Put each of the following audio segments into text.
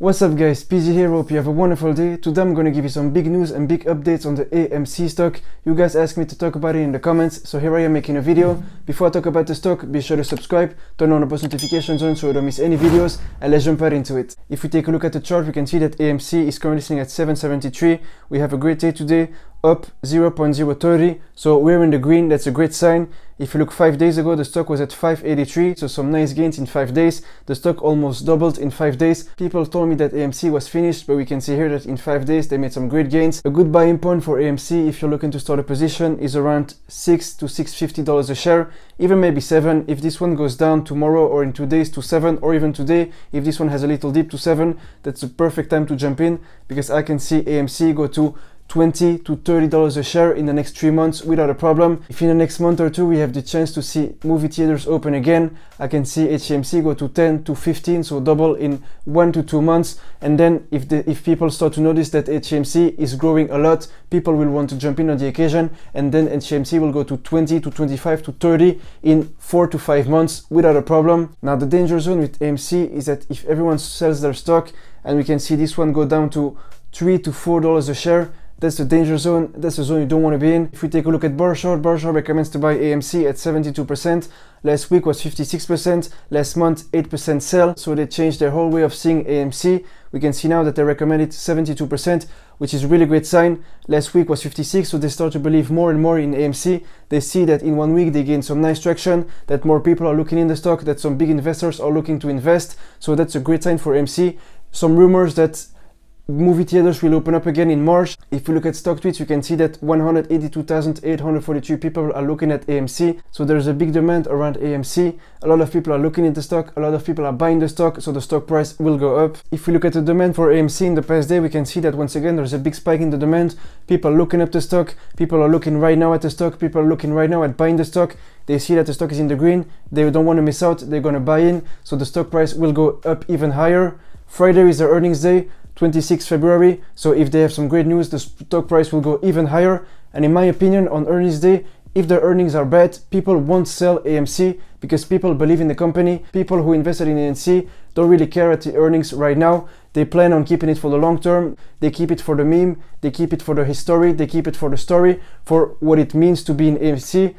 What's up guys, PZ here, hope you have a wonderful day. Today I'm gonna give you some big news and big updates on the AMC stock. You guys asked me to talk about it in the comments, so here I am making a video. Before I talk about the stock, be sure to subscribe, turn on the post notifications on so you don't miss any videos, and let's jump right into it. If we take a look at the chart, we can see that AMC is currently sitting at 773. We have a great day today up 0.030 so we're in the green that's a great sign if you look five days ago the stock was at 583 so some nice gains in five days the stock almost doubled in five days people told me that amc was finished but we can see here that in five days they made some great gains a good buying point for amc if you're looking to start a position is around six to 650 dollars a share even maybe seven if this one goes down tomorrow or in two days to seven or even today if this one has a little dip to seven that's a perfect time to jump in because i can see amc go to 20 to 30 dollars a share in the next three months without a problem if in the next month or two we have the chance to see movie theaters open again i can see hmc go to 10 to 15 so double in one to two months and then if the, if people start to notice that hmc is growing a lot people will want to jump in on the occasion and then hmc will go to 20 to 25 to 30 in four to five months without a problem now the danger zone with AMC is that if everyone sells their stock and we can see this one go down to three to four dollars a share that's the danger zone. That's the zone you don't want to be in. If we take a look at Berkshire, Berkshire recommends to buy AMC at 72%. Last week was 56%. Last month, 8% sell. So they changed their whole way of seeing AMC. We can see now that they recommend it 72%, which is a really great sign. Last week was 56, so they start to believe more and more in AMC. They see that in one week they gain some nice traction, that more people are looking in the stock, that some big investors are looking to invest. So that's a great sign for AMC. Some rumors that Movie theaters will open up again in March. If you look at stock tweets, you can see that 182,842 people are looking at AMC. So there's a big demand around AMC. A lot of people are looking at the stock, a lot of people are buying the stock, so the stock price will go up. If we look at the demand for AMC in the past day, we can see that once again there's a big spike in the demand. People looking up the stock, people are looking right now at the stock, people are looking right now at buying the stock. They see that the stock is in the green, they don't want to miss out, they're going to buy in, so the stock price will go up even higher. Friday is the earnings day. 26 February, so if they have some great news, the stock price will go even higher. And in my opinion, on earnings day, if the earnings are bad, people won't sell AMC because people believe in the company. People who invested in AMC don't really care at the earnings right now. They plan on keeping it for the long term. They keep it for the meme, they keep it for the history, they keep it for the story, for what it means to be in AMC.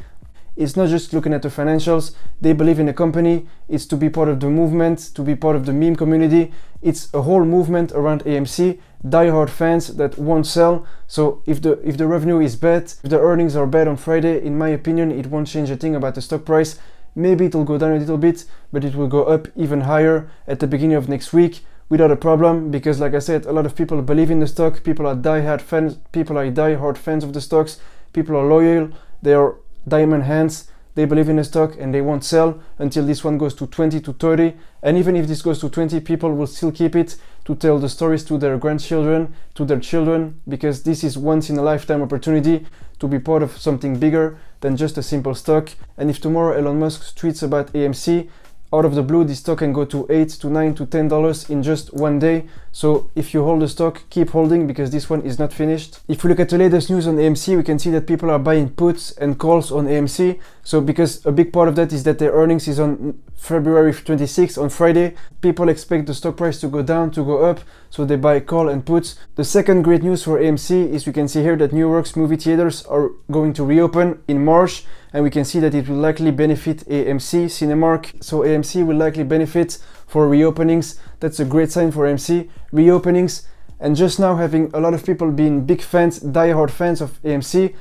It's not just looking at the financials. They believe in the company. It's to be part of the movement, to be part of the meme community. It's a whole movement around AMC, die-hard fans that won't sell. So if the if the revenue is bad, if the earnings are bad on Friday, in my opinion, it won't change a thing about the stock price. Maybe it'll go down a little bit, but it will go up even higher at the beginning of next week without a problem because like I said a lot of people believe in the stock people are die-hard fans people are die-hard fans of the stocks people are loyal they are diamond hands they believe in a stock and they won't sell until this one goes to 20 to 30 and even if this goes to 20 people will still keep it to tell the stories to their grandchildren to their children because this is once in a lifetime opportunity to be part of something bigger than just a simple stock and if tomorrow Elon Musk tweets about AMC out of the blue this stock can go to 8 to 9 to 10 dollars in just one day so if you hold the stock keep holding because this one is not finished if we look at the latest news on amc we can see that people are buying puts and calls on amc so because a big part of that is that their earnings is on february 26th on friday people expect the stock price to go down to go up so they buy call and puts the second great news for amc is we can see here that new york's movie theaters are going to reopen in march and we can see that it will likely benefit amc cinemark so AMC MC will likely benefit for reopenings. That's a great sign for MC. Reopenings and just now having a lot of people being big fans, die-hard fans of AMC.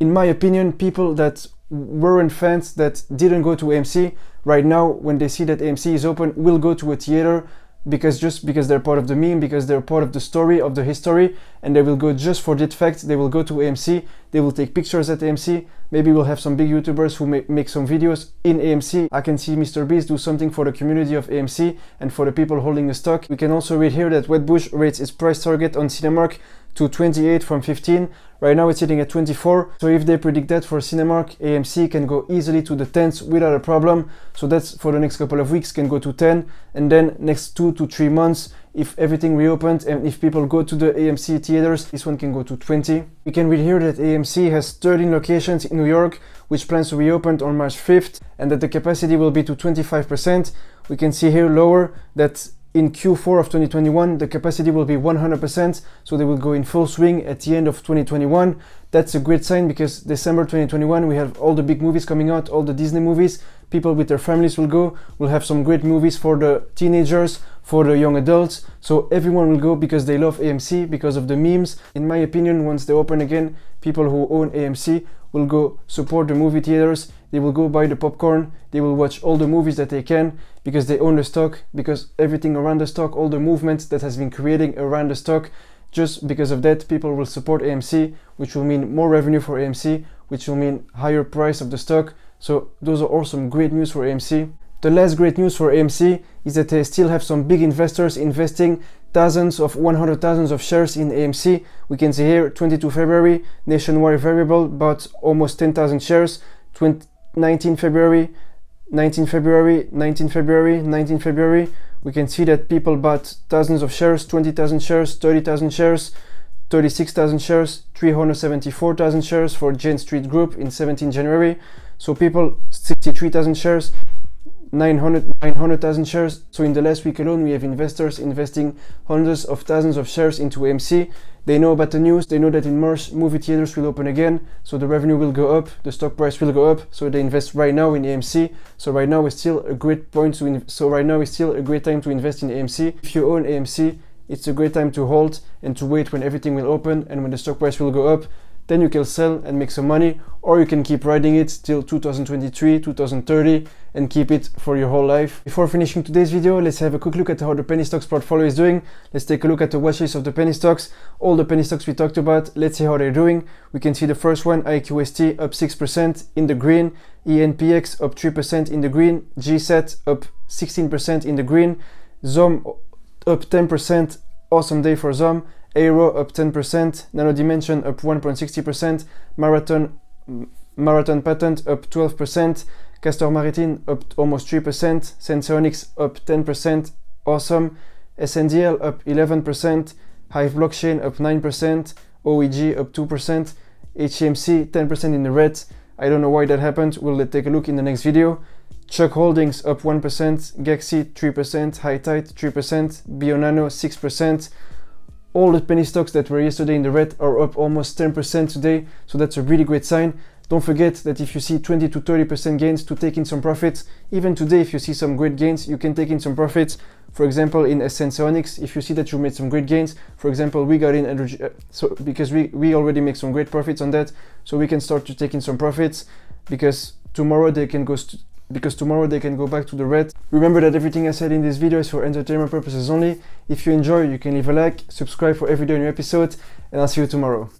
In my opinion, people that weren't fans that didn't go to AMC right now when they see that AMC is open will go to a theater because just because they're part of the meme, because they're part of the story of the history, and they will go just for that fact. They will go to AMC, they will take pictures at AMC. Maybe we'll have some big YouTubers who may make some videos in AMC. I can see Mr. Beast do something for the community of AMC and for the people holding the stock. We can also read here that Bush rates its price target on Cinemark to 28 from 15. Right now it's sitting at 24. So if they predict that for Cinemark, AMC can go easily to the 10s without a problem. So that's for the next couple of weeks can go to 10. And then next two to three months, if everything reopens and if people go to the AMC theaters, this one can go to 20. We can read here that AMC has 13 locations in New York, which plans to reopen on March 5th and that the capacity will be to 25%. We can see here lower that in Q4 of 2021, the capacity will be 100%, so they will go in full swing at the end of 2021. That's a great sign because December 2021, we have all the big movies coming out, all the Disney movies. People with their families will go. We'll have some great movies for the teenagers, for the young adults. So everyone will go because they love AMC, because of the memes. In my opinion, once they open again, people who own AMC will go support the movie theaters, they will go buy the popcorn, they will watch all the movies that they can because they own the stock, because everything around the stock, all the movement that has been creating around the stock, just because of that, people will support AMC, which will mean more revenue for AMC, which will mean higher price of the stock. So those are some great news for AMC. The last great news for AMC is that they still have some big investors investing dozens of 100 thousands of shares in AMC. We can see here 22 February, Nationwide Variable bought almost 10,000 shares, 19 February, 19 February, 19 February, 19 February. We can see that people bought thousands of shares, 20,000 shares, 30,000 shares, 36,000 shares, 374,000 shares for Jane Street Group in 17 January. So people 63,000 shares 900,000 900, shares. So in the last week alone, we have investors investing hundreds of thousands of shares into AMC. They know about the news. They know that in March, movie theaters will open again. So the revenue will go up. The stock price will go up. So they invest right now in AMC. So right now is still a great point to, so right now is still a great time to invest in AMC. If you own AMC, it's a great time to hold and to wait when everything will open and when the stock price will go up then you can sell and make some money or you can keep riding it till 2023 2030 and keep it for your whole life before finishing today's video let's have a quick look at how the penny stocks portfolio is doing let's take a look at the watchlist of the penny stocks all the penny stocks we talked about let's see how they're doing we can see the first one iqst up 6% in the green enpx up 3% in the green gset up 16% in the green zom up 10% awesome day for zom Aero up 10%, Nano Dimension up 1.60%, Marathon mm, Marathon Patent up 12%, Castor Maritime up almost 3%, Sensonics up 10%, Awesome, SNDL up 11%, Hive Blockchain up 9%, OEG up 2%, HMC 10% in the red. I don't know why that happened, we'll take a look in the next video. Chuck Holdings up 1%, Gexi 3%, High Tide 3%, Bionano 6%, all the penny stocks that were yesterday in the red are up almost 10% today, so that's a really great sign. Don't forget that if you see 20 to 30% gains to take in some profits, even today if you see some great gains, you can take in some profits. For example, in Ascensionics, if you see that you made some great gains, for example, we got in energy, uh, so because we, we already make some great profits on that, so we can start to take in some profits because tomorrow they can go because tomorrow they can go back to the red. Remember that everything I said in this video is for entertainment purposes only. If you enjoy, you can leave a like, subscribe for every day new episode, and I'll see you tomorrow.